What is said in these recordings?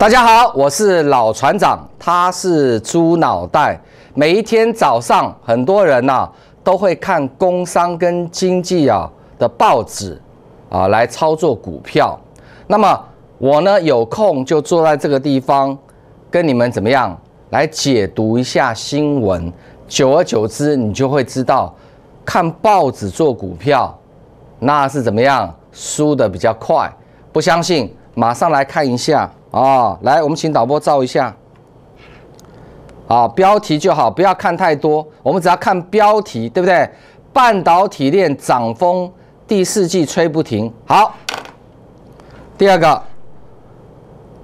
大家好，我是老船长，他是猪脑袋。每一天早上，很多人呐都会看工商跟经济啊的报纸，啊来操作股票。那么我呢有空就坐在这个地方，跟你们怎么样来解读一下新闻。久而久之，你就会知道，看报纸做股票，那是怎么样输的比较快。不相信，马上来看一下。哦，来，我们请导播照一下。啊，标题就好，不要看太多，我们只要看标题，对不对？半导体链涨风，第四季吹不停。好，第二个，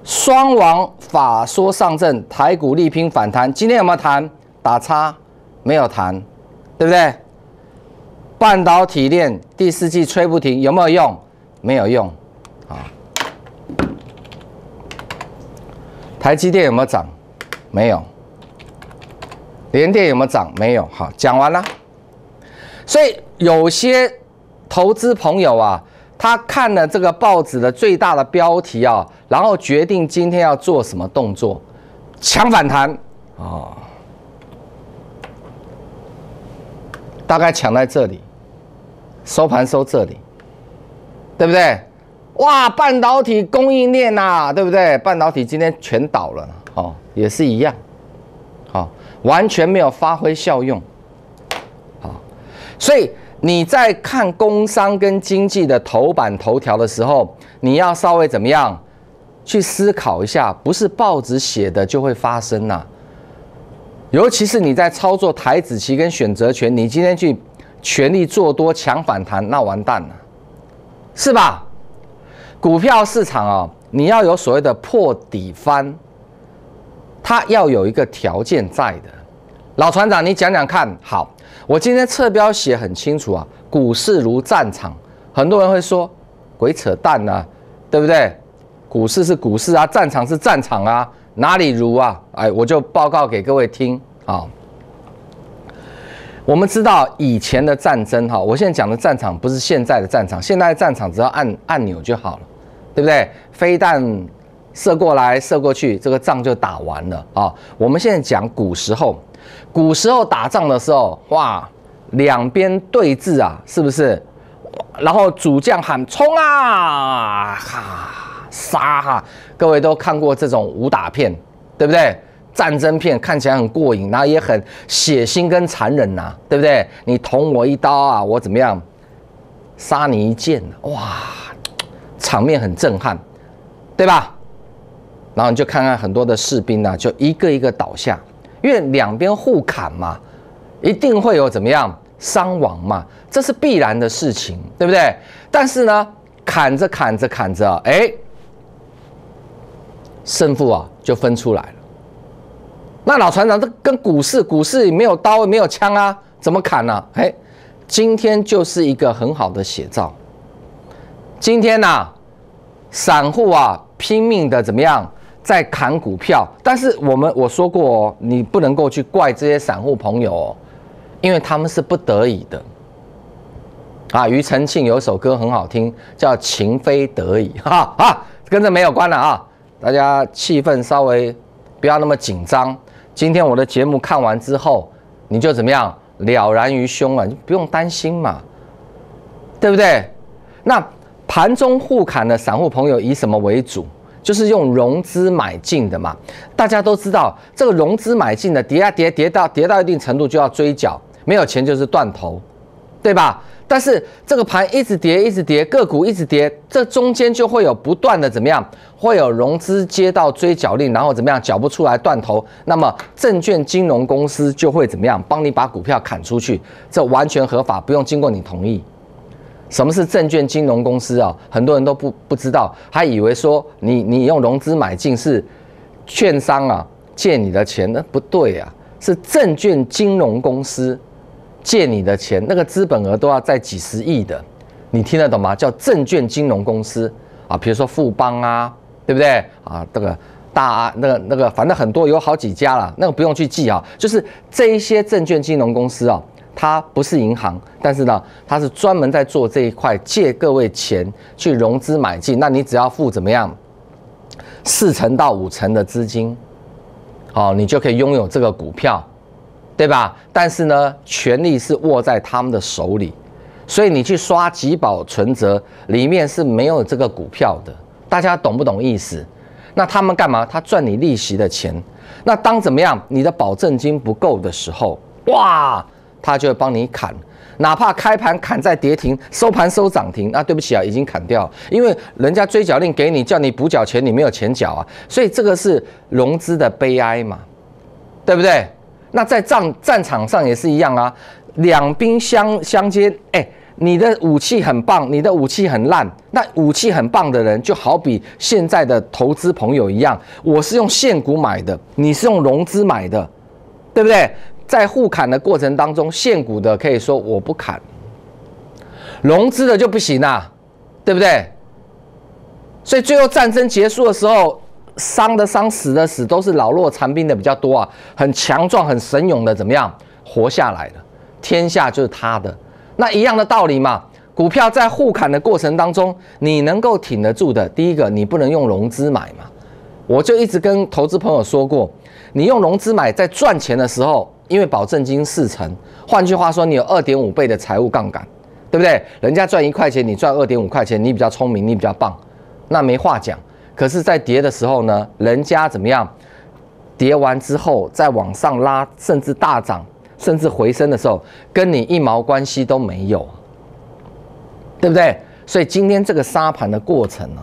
双王法说上阵，台股力拼反弹，今天有没有谈？打叉，没有谈，对不对？半导体链第四季吹不停，有没有用？没有用，啊。台积电有没有涨？没有。联电有没有涨？没有。好，讲完了。所以有些投资朋友啊，他看了这个报纸的最大的标题啊，然后决定今天要做什么动作，抢反弹啊，大概抢在这里，收盘收这里，对不对？哇，半导体供应链呐，对不对？半导体今天全倒了，哦，也是一样，哦，完全没有发挥效用，好，所以你在看工商跟经济的头版头条的时候，你要稍微怎么样去思考一下，不是报纸写的就会发生呐。尤其是你在操作台子期跟选择权，你今天去全力做多抢反弹，那完蛋了，是吧？股票市场啊，你要有所谓的破底翻，它要有一个条件在的。老船长，你讲讲看。好，我今天侧标写很清楚啊，股市如战场。很多人会说鬼扯淡呢，对不对？股市是股市啊，战场是战场啊，哪里如啊？哎，我就报告给各位听啊。我们知道以前的战争哈，我现在讲的战场不是现在的战场，现在的战场只要按按钮就好了。对不对？飞弹射过来，射过去，这个仗就打完了啊！我们现在讲古时候，古时候打仗的时候，哇，两边对峙啊，是不是？然后主将喊冲啊，哈，杀！各位都看过这种武打片，对不对？战争片看起来很过瘾，然后也很血腥跟残忍呐，对不对？你捅我一刀啊，我怎么样？杀你一剑，哇！场面很震撼，对吧？然后就看看很多的士兵呢，就一个一个倒下，因为两边互砍嘛，一定会有怎么样伤亡嘛，这是必然的事情，对不对？但是呢，砍着砍着砍着，哎，胜负啊就分出来了。那老船长这跟股市，股市没有刀没有枪啊，怎么砍呢？哎，今天就是一个很好的写照。今天呢。散户啊，拼命的怎么样在砍股票？但是我们我说过，你不能够去怪这些散户朋友，哦，因为他们是不得已的。啊，庾澄庆有首歌很好听，叫《情非得已》。哈啊，跟着没有关了啊！大家气氛稍微不要那么紧张。今天我的节目看完之后，你就怎么样了然于胸啊？你不用担心嘛，对不对？那。盘中互砍的散户朋友以什么为主？就是用融资买进的嘛。大家都知道，这个融资买进的跌啊跌，跌到跌到一定程度就要追缴，没有钱就是断头，对吧？但是这个盘一直跌，一直跌，个股一直跌，这中间就会有不断的怎么样，会有融资接到追缴令，然后怎么样缴不出来断头，那么证券金融公司就会怎么样帮你把股票砍出去，这完全合法，不用经过你同意。什么是证券金融公司啊？很多人都不不知道，还以为说你你用融资买进是券商啊借你的钱呢？不对啊，是证券金融公司借你的钱，那个资本额都要在几十亿的，你听得懂吗？叫证券金融公司啊，比如说富邦啊，对不对啊？这个大那个那个，反正很多有好几家了，那个不用去记啊，就是这一些证券金融公司啊。它不是银行，但是呢，它是专门在做这一块，借各位钱去融资买进。那你只要付怎么样四成到五成的资金，哦，你就可以拥有这个股票，对吧？但是呢，权利是握在他们的手里，所以你去刷集保存折里面是没有这个股票的，大家懂不懂意思？那他们干嘛？他赚你利息的钱。那当怎么样你的保证金不够的时候，哇！他就会帮你砍，哪怕开盘砍在跌停，收盘收涨停，那对不起啊，已经砍掉，因为人家追缴令给你，叫你补缴钱，你没有钱缴啊，所以这个是融资的悲哀嘛，对不对？那在战战场上也是一样啊，两兵相相接，哎，你的武器很棒，你的武器很烂，那武器很棒的人，就好比现在的投资朋友一样，我是用现股买的，你是用融资买的，对不对？在互砍的过程当中，限股的可以说我不砍，融资的就不行啦，对不对？所以最后战争结束的时候，伤的伤，死的死，都是老弱残兵的比较多啊，很强壮、很神勇的怎么样活下来了？天下就是他的。那一样的道理嘛。股票在互砍的过程当中，你能够挺得住的，第一个你不能用融资买嘛。我就一直跟投资朋友说过，你用融资买，在赚钱的时候。因为保证金四成，换句话说，你有二点五倍的财务杠杆，对不对？人家赚一块钱，你赚二点五块钱，你比较聪明，你比较棒，那没话讲。可是，在跌的时候呢，人家怎么样？跌完之后再往上拉，甚至大涨，甚至回升的时候，跟你一毛关系都没有，对不对？所以今天这个沙盘的过程呢，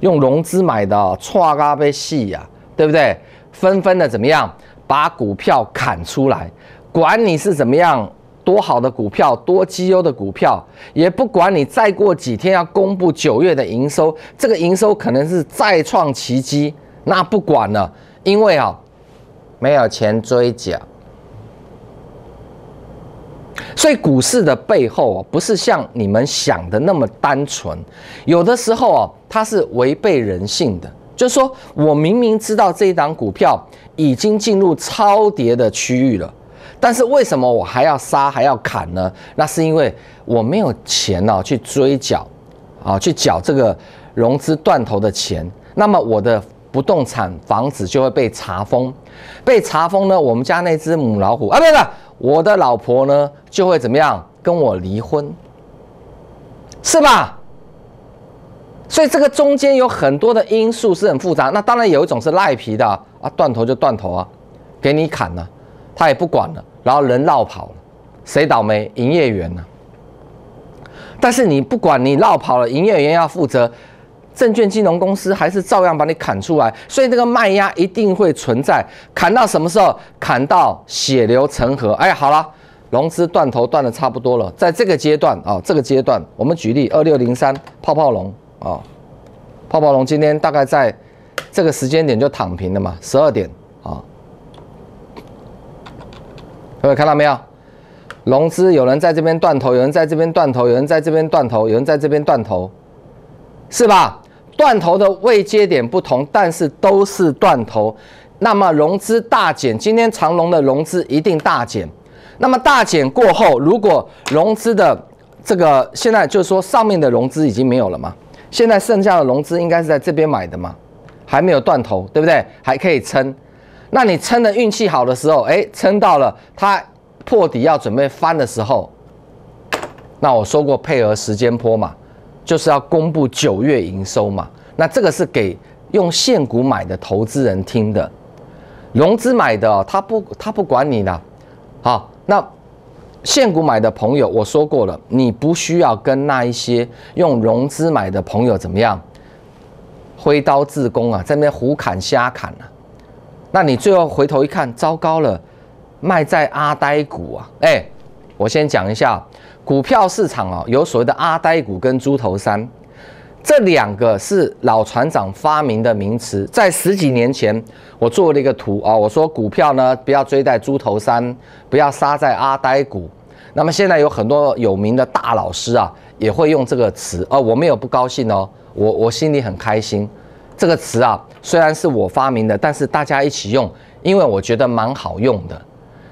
用融资买的，错啊，被洗呀，对不对？纷纷的怎么样？把股票砍出来，管你是怎么样，多好的股票，多绩优的股票，也不管你再过几天要公布九月的营收，这个营收可能是再创奇迹，那不管了，因为啊没有钱追缴，所以股市的背后啊不是像你们想的那么单纯，有的时候啊它是违背人性的。就是说我明明知道这一档股票已经进入超跌的区域了，但是为什么我还要杀还要砍呢？那是因为我没有钱呐去追缴，啊去缴这个融资断头的钱。那么我的不动产房子就会被查封，被查封呢，我们家那只母老虎啊，不对不对，我的老婆呢就会怎么样跟我离婚，是吧？所以这个中间有很多的因素是很复杂，那当然有一种是赖皮的啊，断头就断头啊，给你砍了，他也不管了，然后人绕跑了，谁倒霉？营业员呢？但是你不管你绕跑了，营业员要负责，证券金融公司还是照样把你砍出来，所以这个卖压一定会存在，砍到什么时候？砍到血流成河？哎，好了，融资断头断的差不多了，在这个阶段啊，这个阶段我们举例二六零三泡泡龙。啊，泡泡龙今天大概在这个时间点就躺平了嘛，十二点啊，各位看到没有？融资有人在这边断头，有人在这边断头，有人在这边断头，有人在这边断头，是吧？断头的位接点不同，但是都是断头。那么融资大减，今天长龙的融资一定大减。那么大减过后，如果融资的这个现在就是说上面的融资已经没有了嘛？现在剩下的融资应该是在这边买的嘛，还没有断头，对不对？还可以撑。那你撑的运气好的时候，哎，撑到了它破底要准备翻的时候，那我说过配合时间坡嘛，就是要公布九月营收嘛。那这个是给用现股买的投资人听的，融资买的哦，他不他不管你的。好，那。现股买的朋友，我说过了，你不需要跟那一些用融资买的朋友怎么样挥刀自宫啊，在那边胡砍瞎砍啊，那你最后回头一看，糟糕了，卖在阿呆股啊！哎，我先讲一下，股票市场啊，有所谓的阿呆股跟猪头山。这两个是老船长发明的名词，在十几年前，我做了一个图啊，我说股票呢不要追在猪头山，不要杀在阿呆股。那么现在有很多有名的大老师啊，也会用这个词啊，我没有不高兴哦，我我心里很开心。这个词啊虽然是我发明的，但是大家一起用，因为我觉得蛮好用的。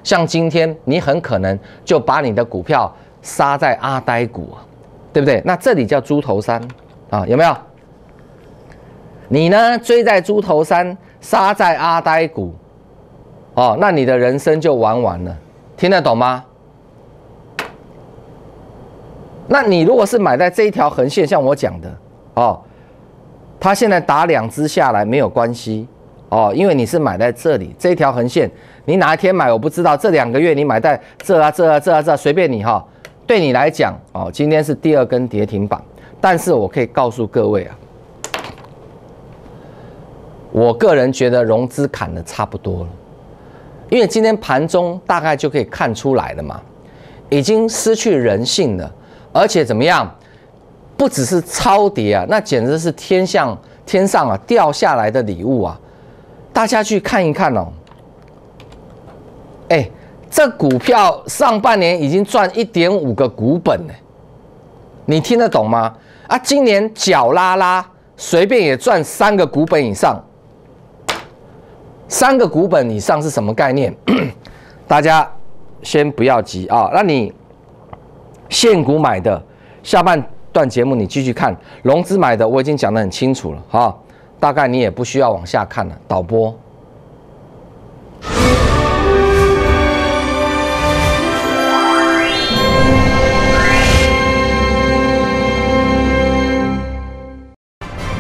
像今天你很可能就把你的股票杀在阿呆股，对不对？那这里叫猪头山。啊，有没有？你呢？追在猪头山，杀在阿呆谷，哦，那你的人生就完完了，听得懂吗？那你如果是买在这一条横线，像我讲的，哦，他现在打两只下来没有关系，哦，因为你是买在这里这条横线，你哪一天买我不知道，这两个月你买在这啊这啊这啊这，随便你哈。对你来讲，哦，今天是第二根跌停板。但是我可以告诉各位啊，我个人觉得融资砍的差不多了，因为今天盘中大概就可以看出来了嘛，已经失去人性了，而且怎么样，不只是超跌啊，那简直是天象天上啊掉下来的礼物啊，大家去看一看哦，哎，这股票上半年已经赚一点五个股本呢。你听得懂吗？啊，今年脚拉拉随便也赚三个股本以上，三个股本以上是什么概念？大家先不要急啊。那你现股买的，下半段节目你继续看；融资买的，我已经讲得很清楚了啊，大概你也不需要往下看了。导播。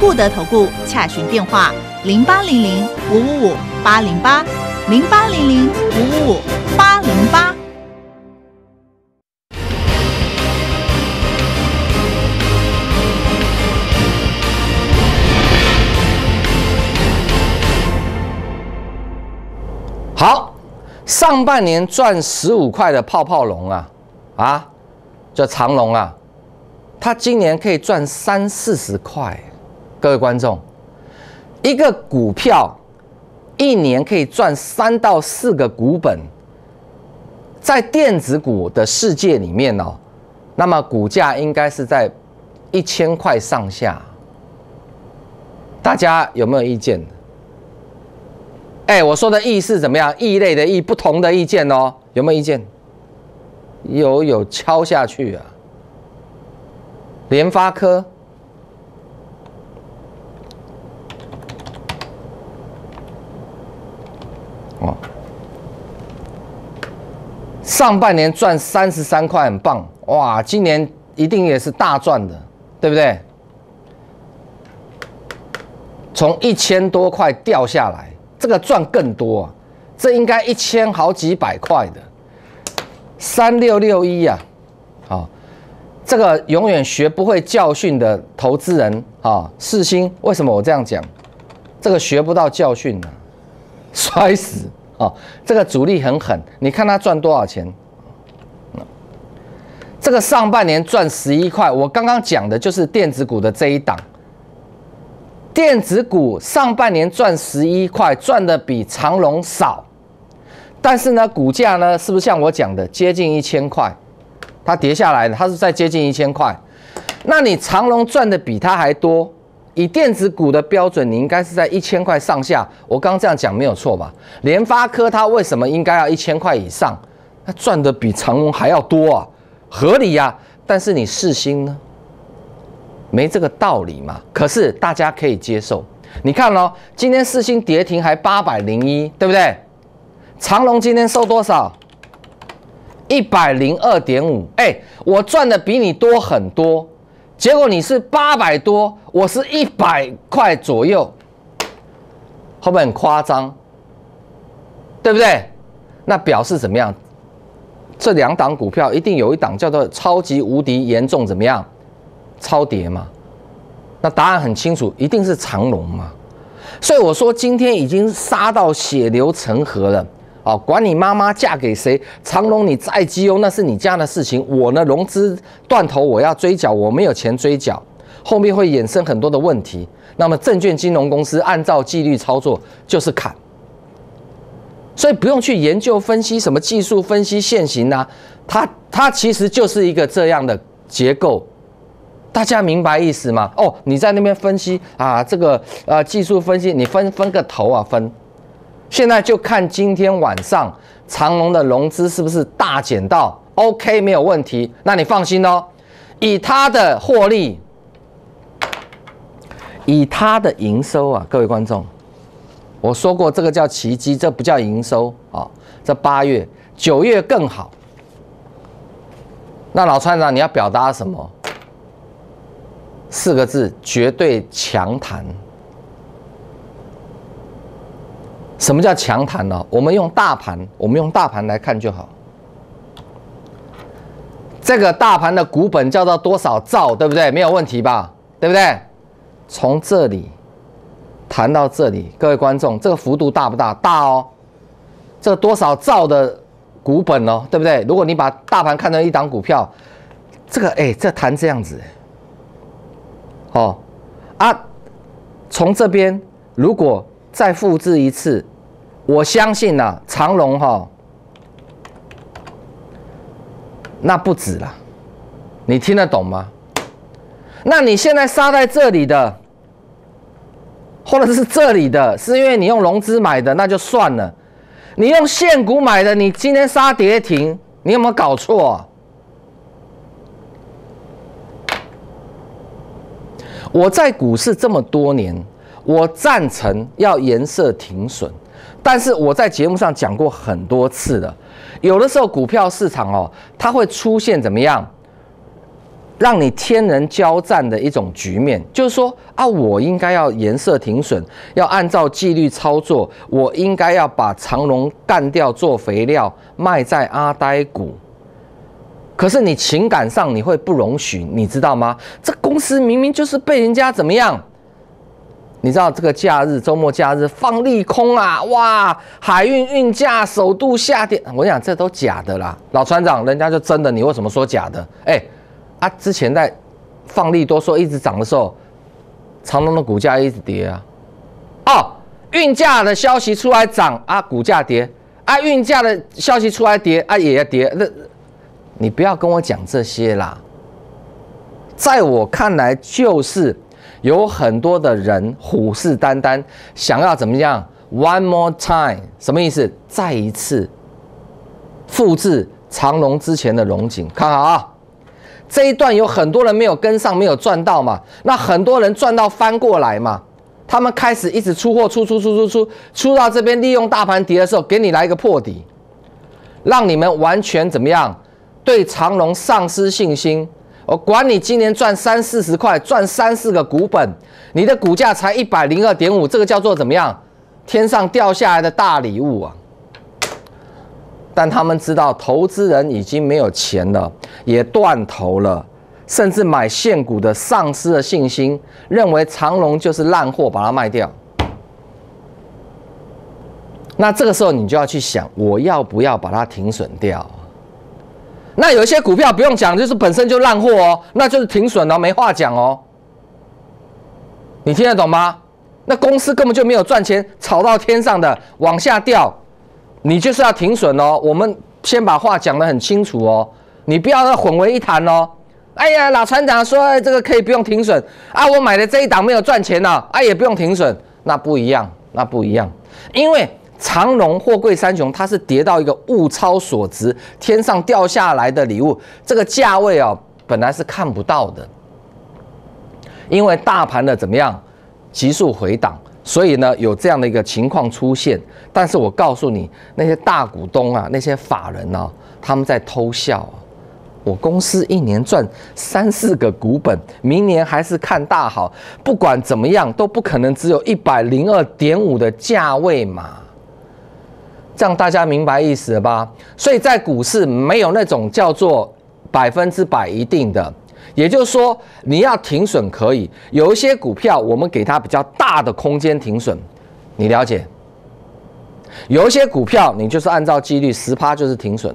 固德投顾洽询电话：零八零零五五五八零八零八零零五五五八零八。好，上半年赚十五块的泡泡龙啊啊，叫长龙啊，他今年可以赚三四十块。各位观众，一个股票一年可以赚三到四个股本，在电子股的世界里面哦，那么股价应该是在一千块上下。大家有没有意见？哎，我说的意是怎么样？异类的异，不同的意见哦，有没有意见？有有敲下去啊，联发科。上半年赚三十三块，很棒哇！今年一定也是大赚的，对不对？从一千多块掉下来，这个赚更多啊！这应该一千好几百块的，三六六一呀，好，这个永远学不会教训的投资人啊，世星，为什么我这样讲？这个学不到教训呢，摔死！哦，这个主力很狠，你看他赚多少钱？这个上半年赚十一块，我刚刚讲的就是电子股的这一档。电子股上半年赚十一块，赚的比长隆少，但是呢，股价呢是不是像我讲的接近一千块？它跌下来了，它是在接近一千块。那你长隆赚的比它还多。以电子股的标准，你应该是在一千块上下。我刚这样讲没有错吧？联发科它为什么应该要一千块以上？它赚的比长隆还要多啊，合理呀。但是你四星呢？没这个道理嘛。可是大家可以接受。你看哦，今天四星跌停还八百零一，对不对？长隆今天收多少？一百零二点五。哎，我赚的比你多很多。结果你是八百多，我是一百块左右，会不会很夸张？对不对？那表示怎么样？这两档股票一定有一档叫做超级无敌严重怎么样？超跌嘛？那答案很清楚，一定是长龙嘛。所以我说今天已经杀到血流成河了。哦，管你妈妈嫁给谁，长隆你再激哦，那是你家的事情。我呢，融资断头，我要追缴，我没有钱追缴，后面会衍生很多的问题。那么证券金融公司按照纪律操作就是砍，所以不用去研究分析什么技术分析现行呢？它它其实就是一个这样的结构，大家明白意思吗？哦，你在那边分析啊，这个呃技术分析，你分分个头啊分。现在就看今天晚上长隆的融资是不是大减到 OK 没有问题，那你放心哦。以他的获利，以他的营收啊，各位观众，我说过这个叫奇迹，这不叫营收啊。这八月、九月更好。那老船长，你要表达什么？四个字：绝对强弹。什么叫强弹呢？我们用大盘，我们用大盘来看就好。这个大盘的股本叫做多少兆，对不对？没有问题吧？对不对？从这里弹到这里，各位观众，这个幅度大不大？大哦，这个多少兆的股本哦，对不对？如果你把大盘看成一档股票，这个哎，这弹这样子，哦啊，从这边如果。再复制一次，我相信呢，长龙哈，那不止了。你听得懂吗？那你现在杀在这里的，或者是这里的是因为你用融资买的，那就算了。你用现股买的，你今天杀跌停，你有没有搞错？我在股市这么多年。我赞成要颜色停损，但是我在节目上讲过很多次了。有的时候股票市场哦，它会出现怎么样，让你天人交战的一种局面。就是说啊，我应该要颜色停损，要按照纪律操作，我应该要把长龙干掉做肥料卖在阿呆股。可是你情感上你会不容许，你知道吗？这公司明明就是被人家怎么样？你知道这个假日周末假日放利空啊？哇，海运运价首度下跌，我想这都假的啦。老船长，人家就真的，你为什么说假的？哎，啊，之前在放利多说一直涨的时候，长隆的股价一直跌啊。哦，运价的消息出来涨啊，股价跌啊；运价的消息出来跌啊，也要跌。那你不要跟我讲这些啦，在我看来就是。有很多的人虎视眈眈，想要怎么样？One more time，什么意思？再一次复制长龙之前的龙井，看好啊！这一段有很多人没有跟上，没有赚到嘛？那很多人赚到翻过来嘛？他们开始一直出货出出出出出，出到这边利用大盘跌的时候，给你来一个破底，让你们完全怎么样对长龙丧失信心？我管你今年赚三四十块，赚三四个股本，你的股价才一百零二点五，这个叫做怎么样？天上掉下来的大礼物啊！但他们知道投资人已经没有钱了，也断头了，甚至买现股的丧失了信心，认为长隆就是烂货，把它卖掉。那这个时候你就要去想，我要不要把它停损掉？那有一些股票不用讲，就是本身就烂货哦，那就是停损哦，没话讲哦。你听得懂吗？那公司根本就没有赚钱，炒到天上的往下掉，你就是要停损哦。我们先把话讲的很清楚哦，你不要混为一谈哦。哎呀，老船长说这个可以不用停损啊，我买的这一档没有赚钱呢，啊也不用停损，那不一样，那不一样，因为。长荣、货柜三雄，它是跌到一个物超所值，天上掉下来的礼物。这个价位啊，本来是看不到的，因为大盘的怎么样急速回档，所以呢有这样的一个情况出现。但是我告诉你，那些大股东啊，那些法人呢，他们在偷笑。我公司一年赚三四个股本，明年还是看大好。不管怎么样，都不可能只有一百零二点五的价位嘛。这样大家明白意思了吧？所以在股市没有那种叫做百分之百一定的，也就是说你要停损可以，有一些股票我们给它比较大的空间停损，你了解？有一些股票你就是按照几率十趴就是停损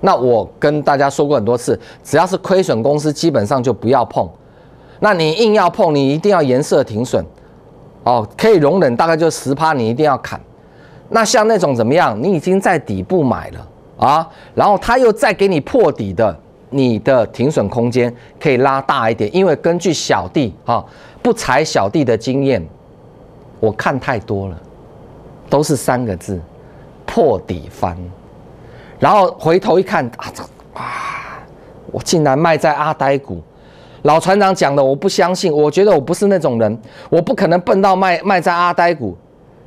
那我跟大家说过很多次，只要是亏损公司基本上就不要碰。那你硬要碰，你一定要颜色停损哦，可以容忍大概就十趴，你一定要砍。那像那种怎么样？你已经在底部买了啊，然后他又再给你破底的，你的停损空间可以拉大一点。因为根据小弟啊不踩小弟的经验，我看太多了，都是三个字，破底翻，然后回头一看啊，哇，我竟然卖在阿呆股，老船长讲的我不相信，我觉得我不是那种人，我不可能笨到卖卖在阿呆股。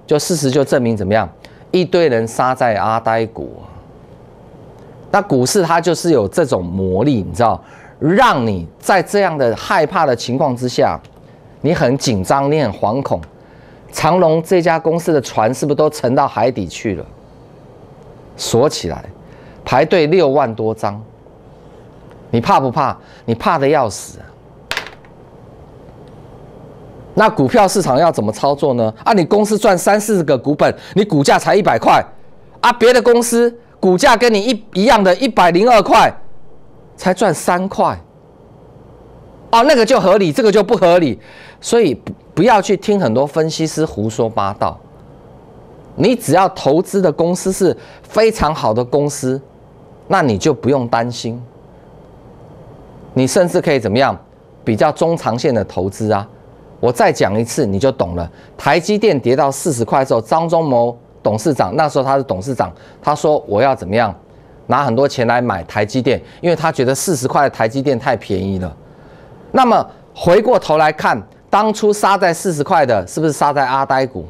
就事实就证明怎么样？一堆人杀在阿呆股，那股市它就是有这种魔力，你知道？让你在这样的害怕的情况之下，你很紧张，你很惶恐。长隆这家公司的船是不是都沉到海底去了？锁起来，排队六万多张，你怕不怕？你怕的要死。那股票市场要怎么操作呢？啊，你公司赚三四十个股本，你股价才一百块，啊，别的公司股价跟你一一样的，一百零二块，才赚三块，啊，那个就合理，这个就不合理，所以不要去听很多分析师胡说八道，你只要投资的公司是非常好的公司，那你就不用担心，你甚至可以怎么样，比较中长线的投资啊。我再讲一次，你就懂了。台积电跌到四十块的时候，张忠谋董事长那时候他是董事长，他说我要怎么样，拿很多钱来买台积电，因为他觉得四十块的台积电太便宜了。那么回过头来看，当初杀在四十块的，是不是杀在阿呆股？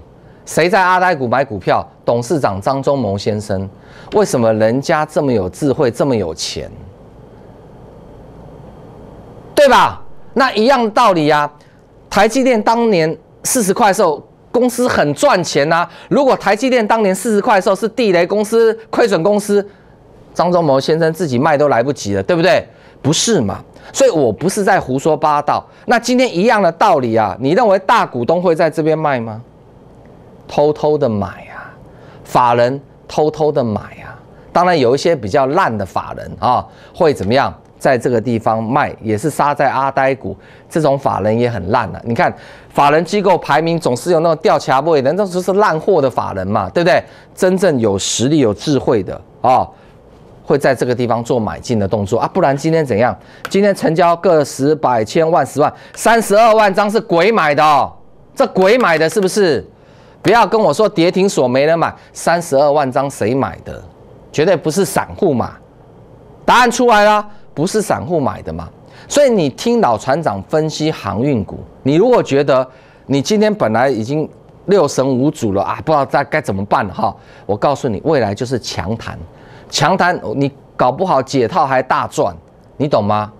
谁在阿呆股买股票？董事长张忠谋先生，为什么人家这么有智慧，这么有钱？对吧？那一样道理呀。台积电当年四十块的时候，公司很赚钱呐。如果台积电当年四十块的时候是地雷公司、亏损公司，张忠谋先生自己卖都来不及了，对不对？不是嘛？所以我不是在胡说八道。那今天一样的道理啊，你认为大股东会在这边卖吗？偷偷的买啊，法人偷偷的买啊。当然有一些比较烂的法人啊，会怎么样？在这个地方卖也是杀在阿呆股，这种法人也很烂了。你看法人机构排名总是有那种掉卡位的，那就是烂货的法人嘛，对不对？真正有实力、有智慧的啊，会在这个地方做买进的动作啊，不然今天怎样？今天成交个十百千万十万，三十二万张是鬼买的，哦，这鬼买的是不是？不要跟我说跌停所没人买，三十二万张谁买的？绝对不是散户嘛，答案出来了。不是散户买的嘛，所以你听老船长分析航运股，你如果觉得你今天本来已经六神无主了啊，不知道该该怎么办哈，我告诉你，未来就是强谈，强谈你搞不好解套还大赚，你懂吗？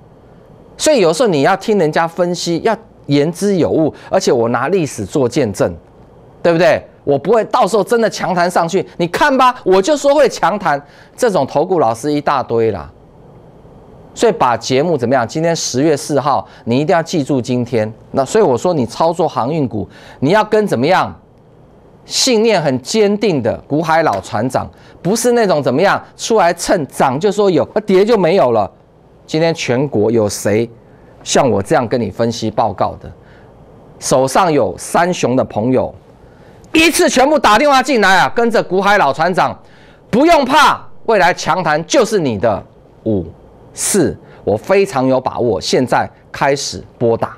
所以有时候你要听人家分析，要言之有物，而且我拿历史做见证，对不对？我不会到时候真的强谈上去，你看吧，我就说会强谈，这种投顾老师一大堆啦。所以把节目怎么样？今天十月四号，你一定要记住今天。那所以我说，你操作航运股，你要跟怎么样？信念很坚定的古海老船长，不是那种怎么样出来蹭涨就说有，跌就没有了。今天全国有谁像我这样跟你分析报告的？手上有三雄的朋友，一次全部打电话进来啊，跟着古海老船长，不用怕，未来强谈就是你的五。四，我非常有把握，现在开始拨打。